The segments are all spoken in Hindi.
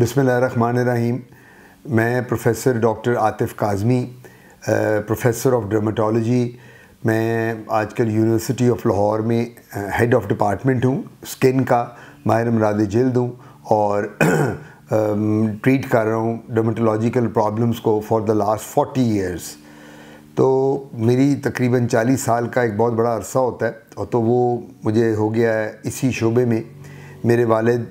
बिसमीम मैं professor doctor Atif Kazmi professor of dermatology मैं आजकल यूनिवर्सिटी ऑफ लाहौर में हेड ऑफ डिपार्टमेंट हूँ स्किन का माहिर मराद जल्द हूँ और ट्रीट कर रहा हूँ डर्माटोलॉजिकल प्रॉब्लम्स को for the last forty years तो मेरी तकरीबन चालीस साल का एक बहुत बड़ा अरसा होता है और तो वो मुझे हो गया है इसी शोबे में मेरे वालद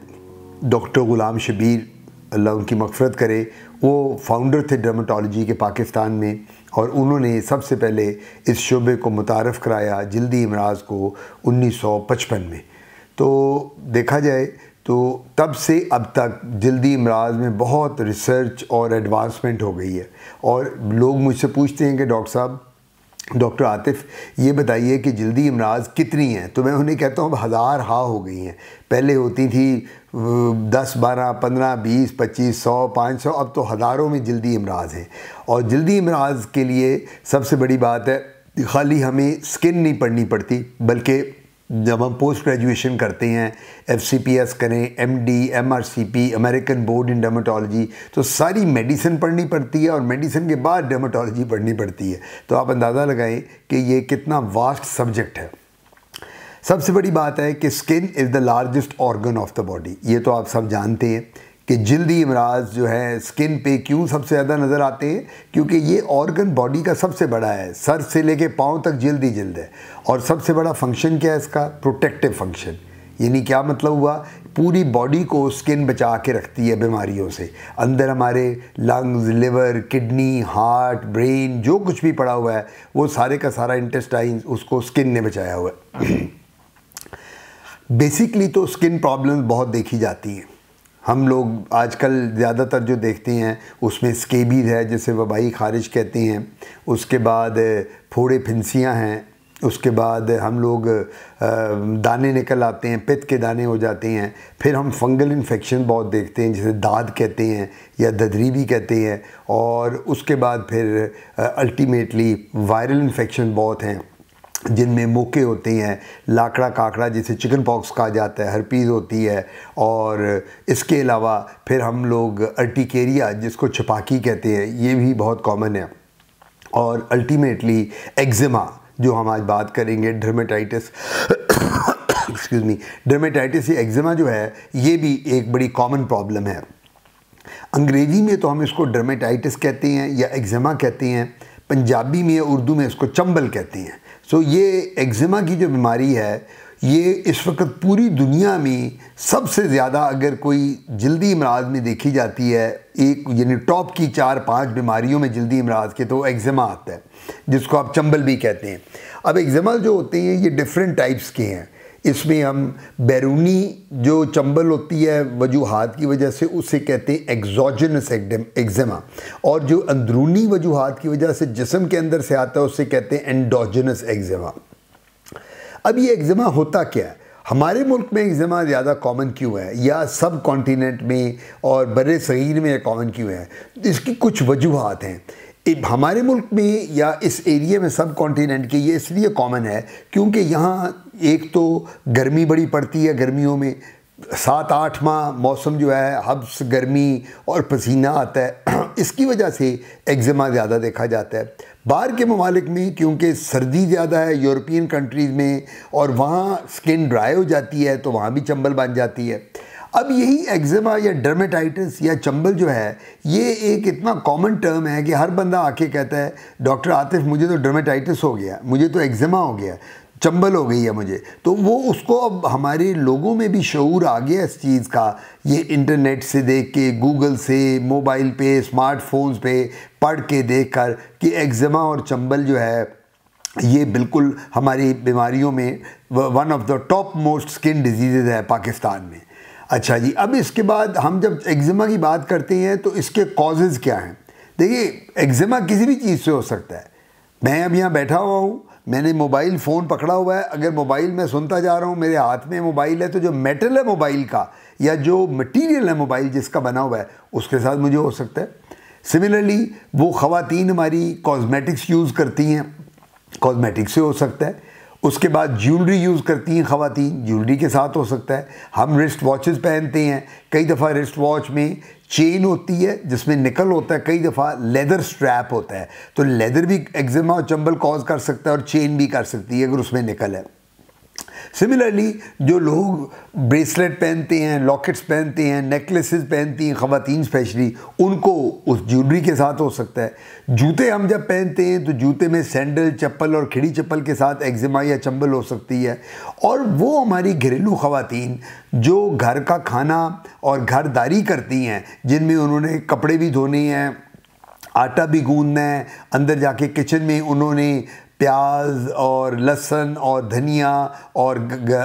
डॉक्टर ग़ुलाम शबीर अल्लाह उनकी मफ़रत करे वो फाउंडर थे डर्माटोलॉजी के पाकिस्तान में और उन्होंने सबसे पहले इस शोबे को मुतारफ़ कराया जल्दी अमराज को 1955 में तो देखा जाए तो तब से अब तक जल्दी इमराज में बहुत रिसर्च और एडवांसमेंट हो गई है और लोग मुझसे पूछते हैं कि डॉक्टर साहब डॉक्टर आतिफ ये बताइए कि जल्दी अमराज कितनी हैं तो मैं उन्हें कहता हूँ अब हज़ार हा हो गई हैं पहले होती थी दस बारह पंद्रह बीस पच्चीस सौ पाँच सौ अब तो हज़ारों में जल्दी अमराज हैं और जल्दी अमराज के लिए सबसे बड़ी बात है खाली हमें स्किन नहीं पड़नी पड़ती बल्कि जब हम पोस्ट ग्रेजुएशन करते हैं एफ सी पी एस करें M D M R C P American board in dermatology तो सारी मेडिसिन पढ़नी पड़ती है और मेडिसिन के बाद डर्माटोलॉजी पढ़नी पड़ती है तो आप अंदाज़ा लगाएं कि ये कितना वास्ट सब्जेक्ट है सबसे बड़ी बात है कि skin is the largest organ of the body ये तो आप सब जानते हैं कि जल्दी अमराज जो है स्किन पे क्यों सबसे ज़्यादा नज़र आते हैं क्योंकि ये ऑर्गन बॉडी का सबसे बड़ा है सर से लेके पाँव तक जल्द ही जल्द है और सबसे बड़ा फंक्शन क्या है इसका प्रोटेक्टिव फंक्शन यानी क्या मतलब हुआ पूरी बॉडी को स्किन बचा के रखती है बीमारियों से अंदर हमारे lungs liver kidney heart brain जो कुछ भी पड़ा हुआ है वो सारे का सारा इंटेस्टाइन उसको स्किन ने बचाया हुआ है बेसिकली तो स्किन प्रॉब्लम्स बहुत देखी जाती हैं हम लोग आजकल ज़्यादातर जो देखते हैं उसमें स्केबीज है जिसे वबाई खारिज कहते हैं उसके बाद फोड़े फिंसियाँ हैं उसके बाद हम लोग दाने निकल आते हैं पित्त के दाने हो जाते हैं फिर हम फंगल इन्फेक्शन बहुत देखते हैं जिसे दाद कहते हैं या ददरी भी कहते हैं और उसके बाद फिर अल्टीमेटली वायरल इन्फेक्शन बहुत हैं जिनमें मोके होते हैं लाकड़ा काकड़ा जिसे चिकन पॉक्स कहा जाता है हरपीज़ होती है और इसके अलावा फिर हम लोग अर्टिकेरिया जिसको छपाकी कहते हैं ये भी बहुत कॉमन है और अल्टीमेटली एग्जिमा जो हम आज बात करेंगे डर्मेटाइटिस एक्सक्यूज़ मी डर्मेटाइटिस या एग्जिमा जो है ये भी एक बड़ी कॉमन प्रॉब्लम है अंग्रेज़ी में तो हम इसको डर्मेटाइटिस कहते हैं या एग्जिमा कहते हैं पंजाबी में या उर्दू में इसको चंबल कहते हैं सो ये एक्जिमा की जो बीमारी है ये इस वक्त पूरी दुनिया में सबसे ज़्यादा अगर कोई जल्दी इमराज में देखी जाती है एक यानी टॉप की चार पांच बीमारियों में जल्दी इमराज के तो एग्जिमा आता है जिसको आप चंबल भी कहते हैं अब एक्जिमा जो होते हैं ये डिफरेंट टाइप्स के हैं इसमें हम बैरूनी जो चंबल होती है वजूहत की वजह से उसे कहते हैं एक्जोजनस एग्जेमा और जो अंदरूनी वजूहत की वजह से जिसम के अंदर से आता है उसे कहते हैं एंडोजनस एग्जेमा अब ये एग्जेमा होता क्या है हमारे मुल्क में एग्ज़मा ज़्यादा कॉमन क्यों है या सब कॉन्टीनेंट में और बर सग़ीर में कॉमन क्यों है इसकी कुछ वजूहत हैं इब हमारे मुल्क में या इस एरिया में सब कॉन्टीनेंट के ये इसलिए कॉमन है क्योंकि यहाँ एक तो गर्मी बड़ी पड़ती है गर्मियों में सात आठ माह मौसम जो है हब्स गर्मी और पसीना आता है इसकी वजह से एग्जिमा ज़्यादा देखा जाता है बाहर के ममालिक में क्योंकि सर्दी ज़्यादा है यूरोपियन कंट्रीज़ में और वहाँ स्किन ड्राई हो जाती है तो वहाँ भी चंबल बन जाती है अब यही एग्जिमा या डर्मेटाइटिस या चंबल जो है ये एक इतना कॉमन टर्म है कि हर बंदा आके कहता है डॉक्टर आतिफ मुझे तो डर्मेटाइटिस हो गया मुझे तो एग्जिमा हो गया चंबल हो गई है मुझे तो वो उसको अब हमारे लोगों में भी शूर आ गया इस चीज़ का ये इंटरनेट से देख के गूगल से मोबाइल पे स्मार्टफोन्स पे पढ़ के देख कर कि एग्जमा और चंबल जो है ये बिल्कुल हमारी बीमारियों में one of the top most skin disease है पाकिस्तान में अच्छा जी अब इसके बाद हम जब एक्जिमा की बात करते हैं तो इसके कॉजेज़ क्या हैं देखिए एक्जिमा किसी भी चीज़ से हो सकता है मैं अब यहाँ बैठा हुआ हूँ मैंने मोबाइल फ़ोन पकड़ा हुआ है अगर मोबाइल मैं सुनता जा रहा हूँ मेरे हाथ में मोबाइल है तो जो मेटल है मोबाइल का या जो मटेरियल है मोबाइल जिसका बना हुआ है उसके साथ मुझे हो सकता है सिमिलरली वो ख़वातीन हमारी कॉस्मेटिक्स यूज़ करती हैं कॉस्मेटिक्स से हो सकता है उसके बाद ज्वेलरी यूज़ करती हैं ख़वातीन ज्वेलरी के साथ हो सकता है हम रिस्ट वॉचेस पहनते हैं कई दफ़ा रिस्ट वॉच में चेन होती है जिसमें निकल होता है कई दफ़ा लेदर स्ट्रैप होता है तो लेदर भी एग्जिमा और चंबल कॉज कर सकता है और चेन भी कर सकती है अगर उसमें निकल है सिमिलरली जो लोग ब्रेसलेट पहनते हैं लॉकेट्स पहनते हैं नेकलेसेस पहनती हैं ख़वान स्पेशली उनको उस ज्वेलरी के साथ हो सकता है जूते हम जब पहनते हैं तो जूते में सैंडल चप्पल और खिड़ी चप्पल के साथ एग्जिमा या चंबल हो सकती है और वो हमारी घरेलू ख़वान जो घर का खाना और घरदारी करती हैं जिनमें उन्होंने कपड़े भी धोने हैं आटा भी गूंदना है अंदर जाके किचन में उन्होंने प्याज और लहसन और धनिया और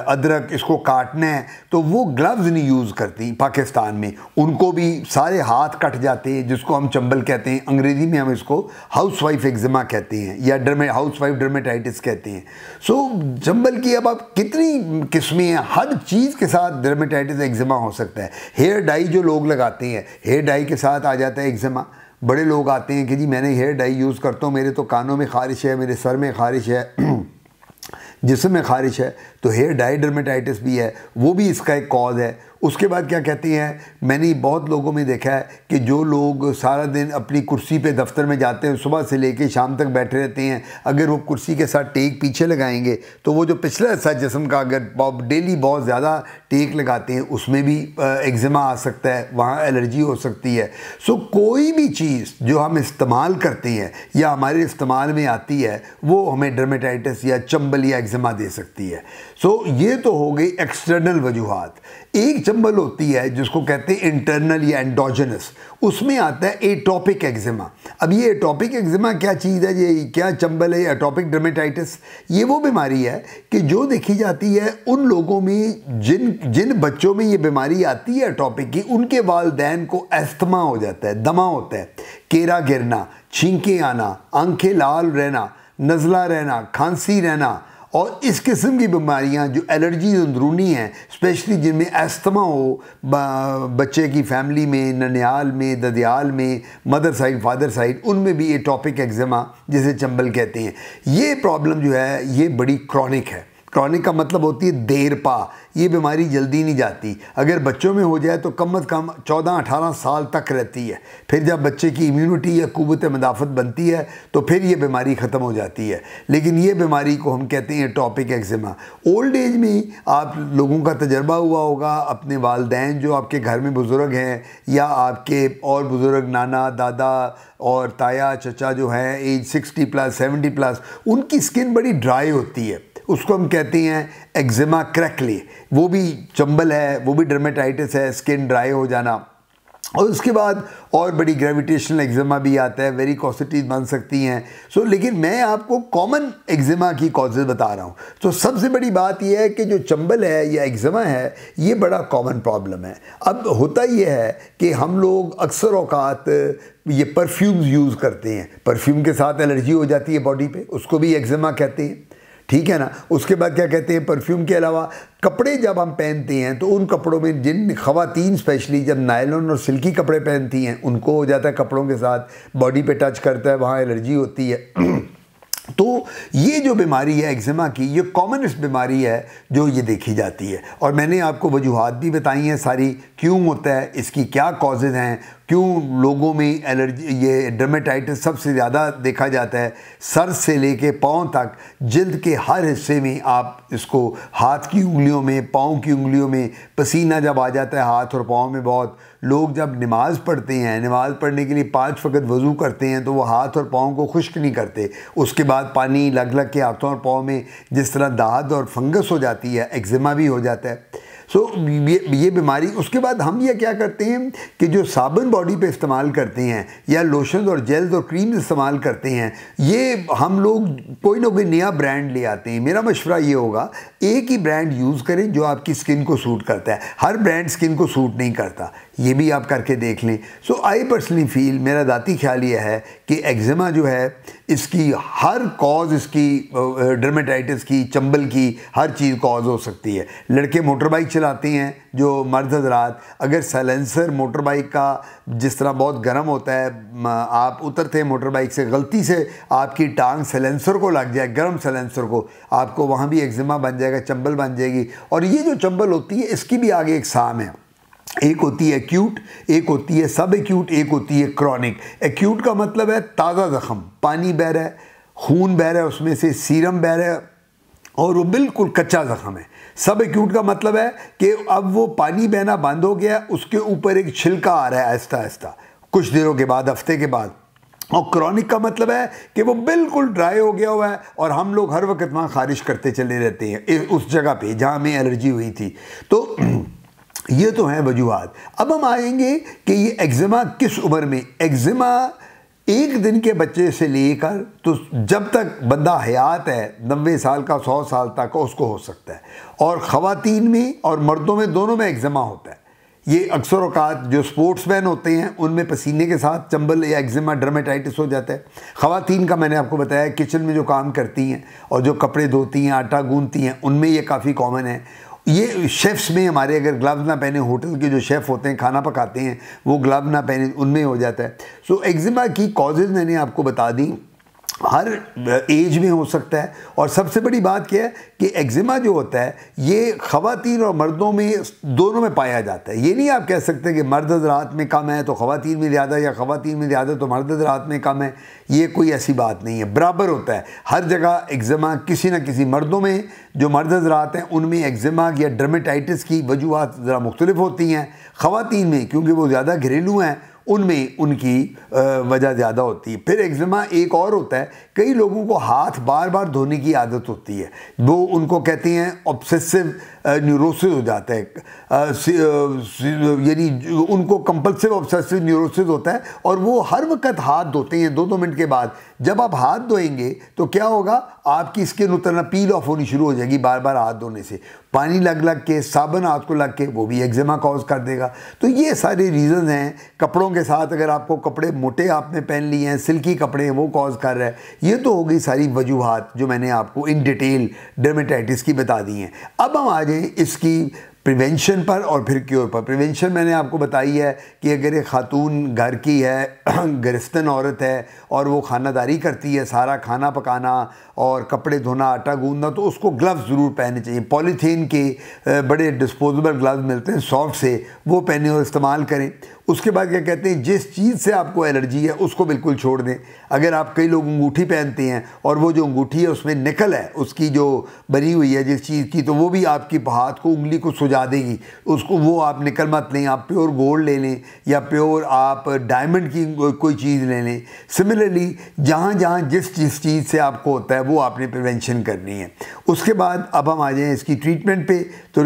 अदरक इसको काटना है तो वो ग्लव्स नहीं यूज़ करती पाकिस्तान में उनको भी सारे हाथ कट जाते हैं जिसको हम चंबल कहते हैं अंग्रेज़ी में हम इसको हाउस वाइफ एग्जिमा कहते हैं या डरमे हाउस वाइफ डर्मेटाइटिस कहते हैं सो so, चंबल की अब आप कितनी किस्में हैं हर चीज़ के साथ डर्मेटाइटिस एग्जिमा हो सकता है हेयर डाई जो लोग लगाते हैं हेयर डाई के साथ आ जाता है एग्जिमा बड़े लोग आते हैं कि जी मैंने हेयर डाई यूज़ करता हूँ मेरे तो कानों में खारिश है मेरे सर में खारिश है जिसम में खारिश है तो हेयर डाई डर्मेटाइटिस भी है वो भी इसका एक कॉज है उसके बाद क्या कहती हैं मैंने बहुत लोगों में देखा है कि जो लोग सारा दिन अपनी कुर्सी पे दफ्तर में जाते हैं सुबह से लेके शाम तक बैठे रहते हैं अगर वो कुर्सी के साथ टेक पीछे लगाएंगे तो वो जो पिछला हिस्सा जिसम का अगर डेली बहुत ज़्यादा टेक लगाते हैं उसमें भी एग्जिमा आ सकता है वहाँ एलर्जी हो सकती है सो कोई भी चीज़ जो हम इस्तेमाल करते हैं या हमारे इस्तेमाल में आती है वो हमें डर्मेटाइटिस या चंबल या एग्जिमा दे सकती है सो ये तो हो गई एक्सटर्नल वजूहत एक चंबल होती है जिसको कहते हैं इंटरनल या एंडोजनस उसमें आता है एटॉपिक एक्जिमा अब ये एटॉपिक एक्जिमा क्या चीज़ है ये क्या चंबल है एटॉपिक डर्मेटाइटिस ये वो बीमारी है कि जो देखी जाती है उन लोगों में जिन जिन बच्चों में ये बीमारी आती है एटॉपिक की उनके वालदेन को एस्थमा हो जाता है दमा होता है केरा गिरना छींकें आना आंखें लाल रहना नज़ला रहना खांसी रहना और इस किस्म की बीमारियां जो एलर्जी अंदरूनी हैं स्पेशली जिनमें अस्थमा हो बच्चे की फैमिली में ननियाल में ददियाल में मदर साइड फादर साइड उनमें भी ये टॉपिक एग्जमा जिसे चंबल कहते हैं ये प्रॉब्लम जो है ये बड़ी क्रॉनिक है क्रॉनिक का मतलब होती है देर पा ये बीमारी जल्दी नहीं जाती अगर बच्चों में हो जाए तो कम अज़ कम चौदह अठारह साल तक रहती है फिर जब बच्चे की इम्यूनिटी या कुत मदाफत बनती है तो फिर ये बीमारी ख़त्म हो जाती है लेकिन ये बीमारी को हम कहते हैं टॉपिक एक्जिमा ओल्ड एज में आप लोगों का तजर्बा हुआ होगा अपने वालदेन जो आपके घर में बुज़ुर्ग हैं या आपके और बुज़ुर्ग नाना दादा और ताया चचा जो हैं age sixty plus seventy plus उनकी स्किन बड़ी ड्राई होती है उसको हम कहते हैं एक्जिमा क्रैकली वो भी चंबल है वो भी डर्मेटाइटिस है स्किन ड्राई हो जाना और उसके बाद और बड़ी ग्रेविटेशनल एग्जिमा भी आता है वेरी कॉसिटीज बन सकती हैं सो so, लेकिन मैं आपको कॉमन एग्जिमा की कॉजेज बता रहा हूँ तो so, सबसे बड़ी बात यह है कि जो चंबल है या एग्जिमा है ये बड़ा कॉमन प्रॉब्लम है अब होता यह है कि हम लोग अक्सर अवकात ये परफ्यूम्स यूज़ करते हैं परफ्यूम के साथ एलर्जी हो जाती है बॉडी पे उसको भी एग्जिमा कहते हैं ठीक है ना उसके बाद क्या कहते हैं परफ्यूम के अलावा कपड़े जब हम पहनते हैं तो उन कपड़ों में जिन खातन स्पेशली जब नायलॉन और सिल्की कपड़े पहनती हैं उनको हो जाता है कपड़ों के साथ बॉडी पे टच करता है वहाँ एलर्जी होती है तो ये जो बीमारी है एक्जिमा की ये कॉमनस्ट बीमारी है जो ये देखी जाती है और मैंने आपको वजूहत भी बताई हैं सारी क्यों होता है इसकी क्या कॉजेज़ हैं क्यों लोगों में एलर्जी ये डर्मेटाइटिस सबसे ज़्यादा देखा जाता है सर से लेके पाँव तक जल्द के हर हिस्से में आप इसको हाथ की उंगलियों में पाँव की उंगलियों में पसीना जब आ जाता है हाथ और पाँव में बहुत लोग जब नमाज़ पढ़ते हैं नमाज़ पढ़ने के लिए पाँच वक़्त वज़ू करते हैं तो वो हाथ और पाँव को खुश्क नहीं करते उसके बाद पानी लग लग के हाथों और पाँव में जिस तरह दाद और फंगस हो जाती है एक्जिमा भी हो जाता है सो ये ये बीमारी उसके बाद हम ये क्या करते हैं कि जो साबुन बॉडी पे इस्तेमाल करते हैं या लोशन और जेल्स और क्रीम इस्तेमाल करते हैं ये हम लोग कोई ना कोई नया ब्रांड ले आते हैं मेरा मशवरा ये होगा एक ही ब्रांड यूज़ करें जो आपकी स्किन को सूट करता है हर ब्रांड स्किन को सूट नहीं करता ये भी आप करके देख लें सो आई पर्सनली फील मेरा दाती ख्याल ये है कि एग्जिमा जो है इसकी हर कॉज इसकी डर्माटाइटिस की चंबल की हर चीज़ कॉज हो सकती है लड़के मोटर बाइक चलाती हैं जो मर्द हजरात अगर सैलेंसर मोटर बाइक का जिस तरह बहुत गर्म होता है आप उतरते हैं मोटर बाइक से गलती से आपकी टांग सैलेंसर को लग जाए गर्म सैलेंसर को आपको वहाँ भी एक्जिमा बन जाएगा चंबल बन जाएगी और ये जो चंबल होती है इसकी भी आगे एक साम है एक होती है एक्यूट एक होती है सब एक्यूट एक होती है क्रॉनिक एक्यूट का मतलब है ताज़ा जख्म पानी बह रहा है खून बह रहा है उसमें से सीरम बह रहा है और वो बिल्कुल कच्चा जख्म है सब एक्यूट का मतलब है कि अब वो पानी बहना बंद हो गया उसके ऊपर एक छिलका आ रहा है आहिस्ता आहिस्ता कुछ दिनों के बाद हफ्ते के बाद और क्रॉनिक का मतलब है कि वो बिल्कुल ड्राई हो गया हुआ है और हम लोग हर वक्त वहाँ खारिश करते चले रहते हैं उस जगह पे जहाँ हमें एलर्जी हुई थी तो ये तो हैं वजूहत अब हम आएंगे कि ये एग्जिमा किस उम्र में एग्जिमा एक दिन के बच्चे से लेकर तो जब तक बंदा हयात है नब्बे साल का सौ साल तक उसको हो सकता है और ख़वान में और मर्दों में दोनों में एग्ज़मा होता है ये अक्सर अवकात जो स्पोर्ट्स मैन होते हैं उनमें पसीने के साथ चंबल या एग्जिमा डर्मेटाइटिस हो जाता है ख़वान का मैंने आपको बताया किचन में जो काम करती हैं और जो कपड़े धोती हैं आटा गूंदती हैं उनमें ये काफ़ी कॉमन है ये शेफ़्स में हमारे अगर ग्लव्स ना पहने होटल के जो शेफ़ होते हैं खाना पकाते हैं वो ग्लव ना पहने उनमें हो जाता है सो so, एक्जिमा की कॉजेज़ मैंने आपको बता दी हर एज में हो सकता है और सबसे बड़ी बात क्या है कि एक्जिमा जो होता है ये ख़वातीन और मर्दों में दोनों में पाया जाता है ये नहीं आप कह सकते कि मर्द रात में कम है तो ख़वातीन में ज़्यादा या ख़वातीन में ज़्यादा तो मर्द रात में कम है ये कोई ऐसी बात नहीं है बराबर होता है हर जगह एक्जिमा किसी न किसी मर्दों में जो मर्द रात हैं उनमें एक्जिमा या ड्रमेटाइटिस की वजूहत ज़रा मुख्तलिफ होती हैं ख़वातीन में क्योंकि वो ज़्यादा घरेलू हैं उनमें उनकी वजह ज़्यादा होती है फिर एक्जिमा एक और होता है कई लोगों को हाथ बार बार धोने की आदत होती है वो उनको कहते हैं ऑब्सेसिव न्यूरोसिस हो जाता है यानी उनको कंपल्सिव ऑब्सेसिव न्यूरोसिस होता है और वो हर वक्त हाथ धोते हैं दो दो मिनट के बाद जब आप हाथ धोएंगे तो क्या होगा आपकी स्किन उतरना पील ऑफ होनी शुरू हो जाएगी बार बार हाथ धोने से पानी लग लग के साबन हाथ को लग के वो भी एक्जिमा कॉज कर देगा तो ये सारे रीज़न हैं कपड़ों के साथ अगर आपको कपड़े मोटे आपने पहन लिए हैं सिल्की कपड़े हैं वो कॉज कर रहा है ये तो हो गई सारी वजूहत जो मैंने आपको इन डिटेल डर्मेटाइटिस की बता दी हैं अब हम आज आगे इसकी प्रिवेंशन पर और फिर क्योर पर प्रिवेंशन मैंने आपको बताई है कि अगर ये खातून घर की है गिरफ्तन औरत है और वो खानादारी करती है सारा खाना पकाना और कपड़े धोना आटा गूंदना तो उसको ग्लव्स ज़रूर पहनने चाहिए पॉलीथीन के बड़े डिस्पोजेबल ग्लव्स मिलते हैं सॉफ्ट से वो पहने और इस्तेमाल करें उसके बाद क्या कहते हैं जिस चीज़ से आपको एलर्जी है उसको बिल्कुल छोड़ दें अगर आप कई लोग अंगूठी पहनते हैं और वो जो अंगूठी है उसमें निकल है उसकी जो बनी हुई है जिस चीज़ की तो वो भी आपकी हाथ को उंगली को सुझा देगी उसको वो आप निकल मत लें आप प्योर गोल्ड ले लें या प्योर आप डायमंड की कोई चीज़ ले लें सिमिलरली जहाँ जहाँ जिस जिस चीज़ से आपको होता है वो आपने प्रिवेंशन करनी है उसके बाद अब हम आ जाएँ इसकी ट्रीटमेंट पे तो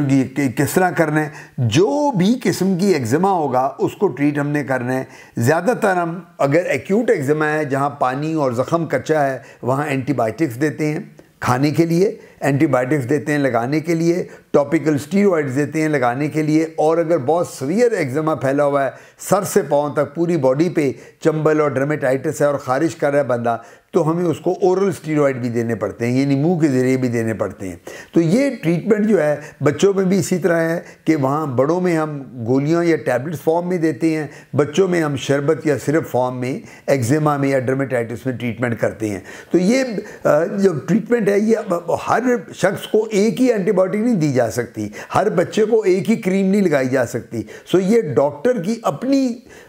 किस तरह करना है जो भी किस्म की एग्जमा होगा उसको ट्रीट हमने करना है ज़्यादातर हम अगर एक्यूट एग्जमा है जहाँ पानी और ज़ख़म कच्चा है वहाँ एंटीबायोटिक्स देते हैं खाने के लिए एंटीबायोटिक्स देते हैं लगाने के लिए टॉपिकल स्टीरोइड्स देते हैं लगाने के लिए और अगर बहुत सवियर एग्जामा फैला हुआ है सर से पाँव तक पूरी बॉडी पे चंबल और ड्रमेटाइटिस है और ख़ारिश कर रहा है बंदा तो हमें उसको ओरल स्टीरॉयड भी देने पड़ते हैं यानी मुंह के ज़रिए भी देने पड़ते हैं तो ये ट्रीटमेंट जो है बच्चों में भी इसी तरह है कि वहाँ बड़ों में हम गोलियाँ या टैबलेट्स फॉर्म में देते हैं बच्चों में हम शरबत या सिर्फ फॉर्म में एक्जिमा में या ड्रमेटाइटिस में ट्रीटमेंट करते हैं तो ये जो ट्रीटमेंट है ये हर शख्स को एक ही एंटीबायोटिक नहीं दी जाती जा सकती हर बच्चे को एक ही क्रीम नहीं लगाई जा सकती सो ये डॉक्टर की अपनी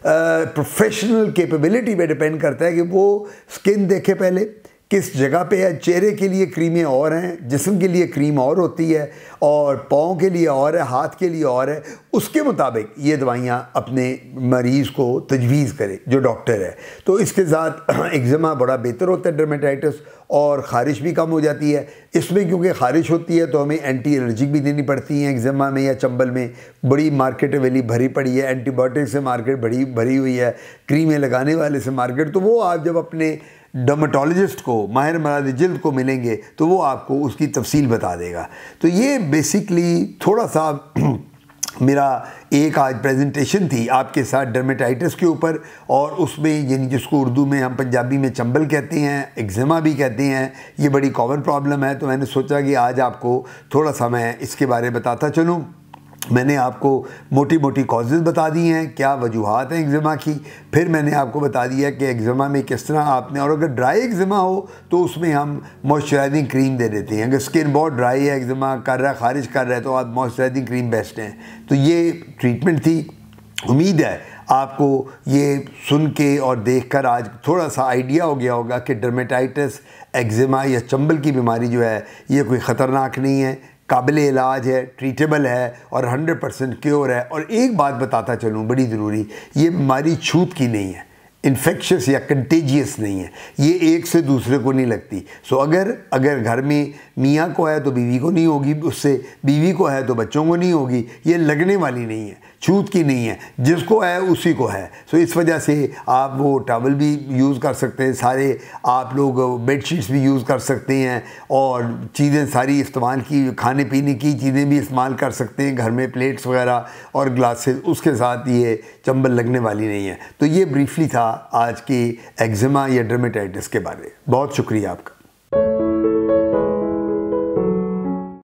प्रोफेशनल कैपेबिलिटी पे डिपेंड करता है कि वो स्किन देखे पहले किस जगह पे है चेहरे के लिए क्रीमें और हैं जिसम के लिए क्रीम और होती है और पाँव के लिए और है हाथ के लिए और है उसके मुताबिक ये दवाइयाँ अपने मरीज़ को तजवीज़ करें जो डॉक्टर है तो इसके साथ एग्ज़मा बड़ा बेहतर होता है डर्मेटाइटिस और ख़ारिश भी कम हो जाती है इसमें क्योंकि ख़ारिश होती है तो हमें एंटी एलर्जिक भी देनी पड़ती हैं एग्ज़मा में या चंबल में बड़ी मार्केट वैली भरी पड़ी है एंटीबायोटिक से मार्केट बड़ी भरी हुई है क्रीमें लगाने वाले से मार्केट तो वो आप जब अपने डर्माटोलॉजिस्ट को माहिर मराद जल्द को मिलेंगे तो वो आपको उसकी तफसील बता देगा तो ये बेसिकली थोड़ा सा मेरा एक आज प्रेजेंटेशन थी आपके साथ डर्मेटाइटिस के ऊपर और उसमें यानी जिसको उर्दू में हम पंजाबी में चंबल कहते हैं एग्जिमा भी कहते हैं ये बड़ी कॉमन प्रॉब्लम है तो मैंने सोचा कि आज आपको थोड़ा सा मैं इसके बारे में बताता चलूँ मैंने आपको मोटी मोटी कॉजेज़ बता दी हैं क्या वजूहत हैं एग्जिमा की फिर मैंने आपको बता दिया कि एग्जिमा में किस तरह आपने और अगर ड्राई एग्जिमा हो तो उसमें हम मॉइस्चराइजिंग क्रीम दे देते हैं अगर स्किन बहुत ड्राई है एग्जिमा कर रहा है खारिज कर रहा है तो आप मॉइस्चराइजिंग क्रीम बेस्ट हैं तो ये ट्रीटमेंट थी उम्मीद है आपको ये सुन के और देख कर आज थोड़ा सा आइडिया हो गया होगा कि डर्मेटाइटिस एग्जिमा या चंबल की बीमारी जो है ये कोई ख़तरनाक नहीं है काबिल इलाज है ट्रीटेबल है और 100 परसेंट क्योर है और एक बात बताता चलूँ बड़ी ज़रूरी ये बीमारी छूत की नहीं है इन्फेक्शस या कंटेजियस नहीं है ये एक से दूसरे को नहीं लगती सो अगर अगर घर में मियाँ को है तो बीवी को नहीं होगी उससे बीवी को है तो बच्चों को नहीं होगी ये लगने वाली नहीं है छूत की नहीं है जिसको है उसी को है सो इस वजह से आप वो टावल भी यूज़ कर सकते हैं सारे आप लोग बेडशीट्स भी यूज़ कर सकते हैं और चीज़ें सारी इस्तेमाल की खाने पीने की चीज़ें भी इस्तेमाल कर सकते हैं घर में प्लेट्स वगैरह और ग्लासेस उसके साथ ये चंबल लगने वाली नहीं है तो ये ब्रीफली था आज की एग्जिमा या ड्रमेटाइटिस के बारे में बहुत शुक्रिया आपका